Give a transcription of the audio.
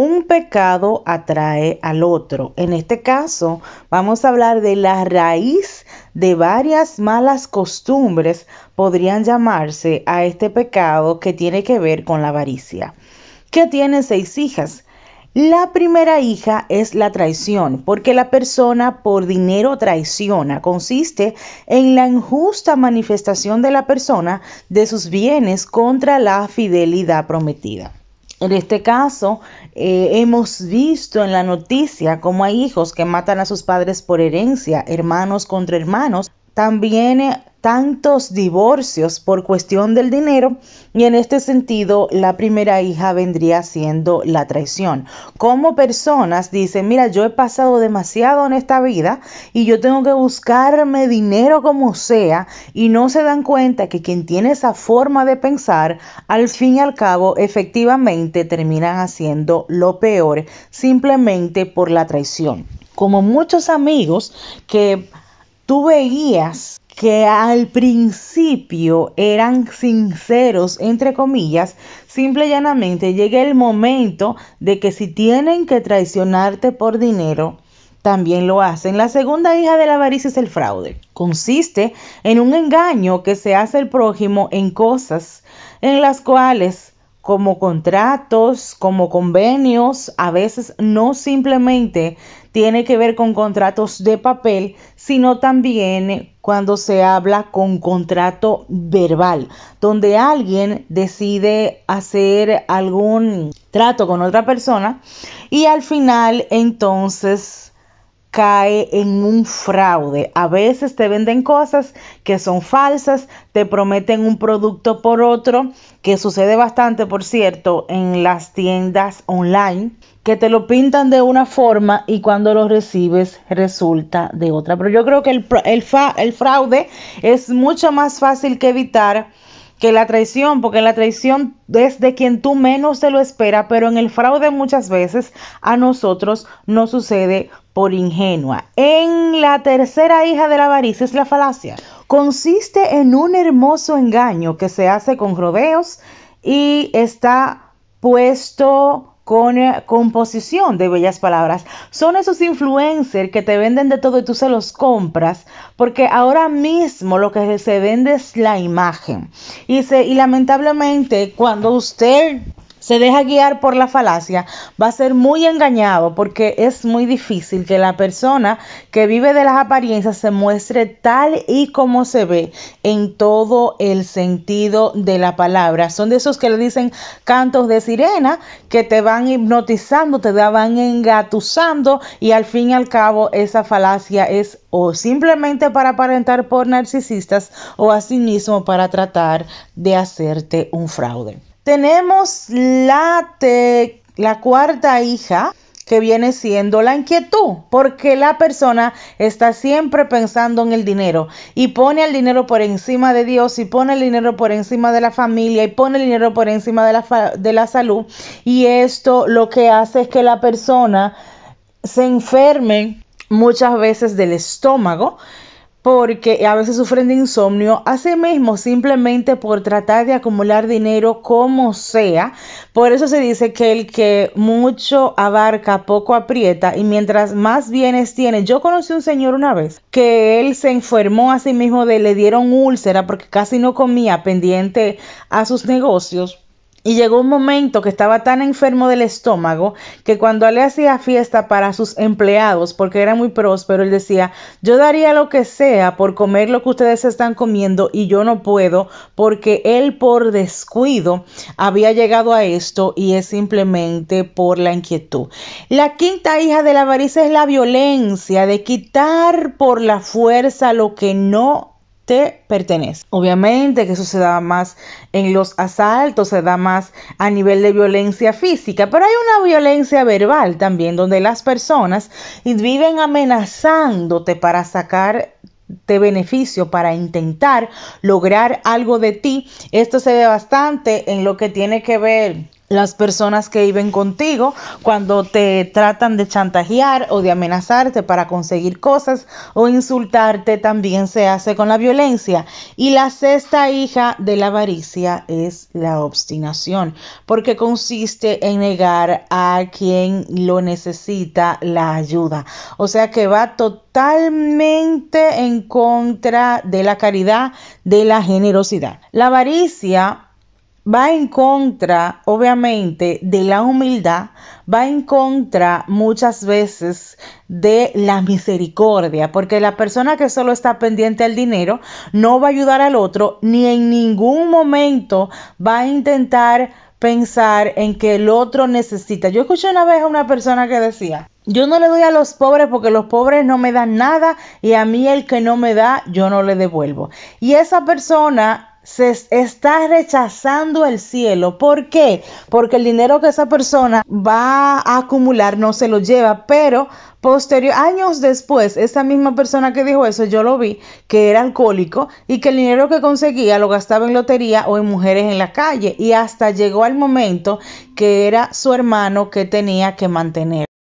un pecado atrae al otro. En este caso, vamos a hablar de la raíz de varias malas costumbres, podrían llamarse a este pecado que tiene que ver con la avaricia. Que tiene seis hijas. La primera hija es la traición, porque la persona por dinero traiciona. Consiste en la injusta manifestación de la persona de sus bienes contra la fidelidad prometida. En este caso, eh, hemos visto en la noticia cómo hay hijos que matan a sus padres por herencia, hermanos contra hermanos. También eh, tantos divorcios por cuestión del dinero y en este sentido la primera hija vendría siendo la traición. Como personas dicen, mira, yo he pasado demasiado en esta vida y yo tengo que buscarme dinero como sea y no se dan cuenta que quien tiene esa forma de pensar, al fin y al cabo, efectivamente terminan haciendo lo peor simplemente por la traición como muchos amigos que tú veías que al principio eran sinceros, entre comillas, simple y llanamente llega el momento de que si tienen que traicionarte por dinero, también lo hacen. La segunda hija de la avaricia es el fraude. Consiste en un engaño que se hace el prójimo en cosas en las cuales como contratos, como convenios, a veces no simplemente tiene que ver con contratos de papel, sino también cuando se habla con contrato verbal, donde alguien decide hacer algún trato con otra persona y al final entonces cae en un fraude. A veces te venden cosas que son falsas, te prometen un producto por otro, que sucede bastante, por cierto, en las tiendas online, que te lo pintan de una forma y cuando lo recibes resulta de otra. Pero yo creo que el, el fraude es mucho más fácil que evitar que la traición, porque la traición es de quien tú menos te lo espera, pero en el fraude muchas veces a nosotros no sucede ingenua. En la tercera hija de la avaricia es la falacia. Consiste en un hermoso engaño que se hace con rodeos y está puesto con eh, composición de bellas palabras. Son esos influencers que te venden de todo y tú se los compras, porque ahora mismo lo que se vende es la imagen. Y, y lamentablemente cuando usted se deja guiar por la falacia, va a ser muy engañado porque es muy difícil que la persona que vive de las apariencias se muestre tal y como se ve en todo el sentido de la palabra. Son de esos que le dicen cantos de sirena que te van hipnotizando, te van engatusando y al fin y al cabo esa falacia es o simplemente para aparentar por narcisistas o asimismo para tratar de hacerte un fraude. Tenemos la, la cuarta hija, que viene siendo la inquietud, porque la persona está siempre pensando en el dinero y pone el dinero por encima de Dios y pone el dinero por encima de la familia y pone el dinero por encima de de la salud y esto lo que hace es que la persona se enferme muchas veces del estómago porque a veces sufren de insomnio, mismo, simplemente por tratar de acumular dinero como sea. Por eso se dice que el que mucho abarca, poco aprieta y mientras más bienes tiene. Yo conocí un señor una vez que él se enfermó a sí mismo de le dieron úlcera porque casi no comía pendiente a sus negocios y llegó un momento que estaba tan enfermo del estómago que cuando le hacía fiesta para sus empleados, porque era muy próspero, él decía, yo daría lo que sea por comer lo que ustedes están comiendo y yo no puedo, porque él por descuido había llegado a esto y es simplemente por la inquietud. La quinta hija de la avaricia es la violencia, de quitar por la fuerza lo que no te pertenece. Obviamente que eso se da más en los asaltos, se da más a nivel de violencia física, pero hay una violencia verbal también donde las personas viven amenazándote para sacarte beneficio para intentar lograr algo de ti. Esto se ve bastante en lo que tiene que ver las personas que viven contigo, cuando te tratan de chantajear o de amenazarte para conseguir cosas o insultarte, también se hace con la violencia. Y la sexta hija de la avaricia es la obstinación, porque consiste en negar a quien lo necesita la ayuda. O sea que va totalmente en contra de la caridad, de la generosidad. La avaricia va en contra, obviamente, de la humildad, va en contra muchas veces de la misericordia, porque la persona que solo está pendiente al dinero no va a ayudar al otro, ni en ningún momento va a intentar pensar en que el otro necesita. Yo escuché una vez a una persona que decía, yo no le doy a los pobres porque los pobres no me dan nada y a mí el que no me da, yo no le devuelvo. Y esa persona se está rechazando el cielo. ¿Por qué? Porque el dinero que esa persona va a acumular no se lo lleva, pero posterior años después, esa misma persona que dijo eso, yo lo vi, que era alcohólico y que el dinero que conseguía lo gastaba en lotería o en mujeres en la calle y hasta llegó al momento que era su hermano que tenía que mantener.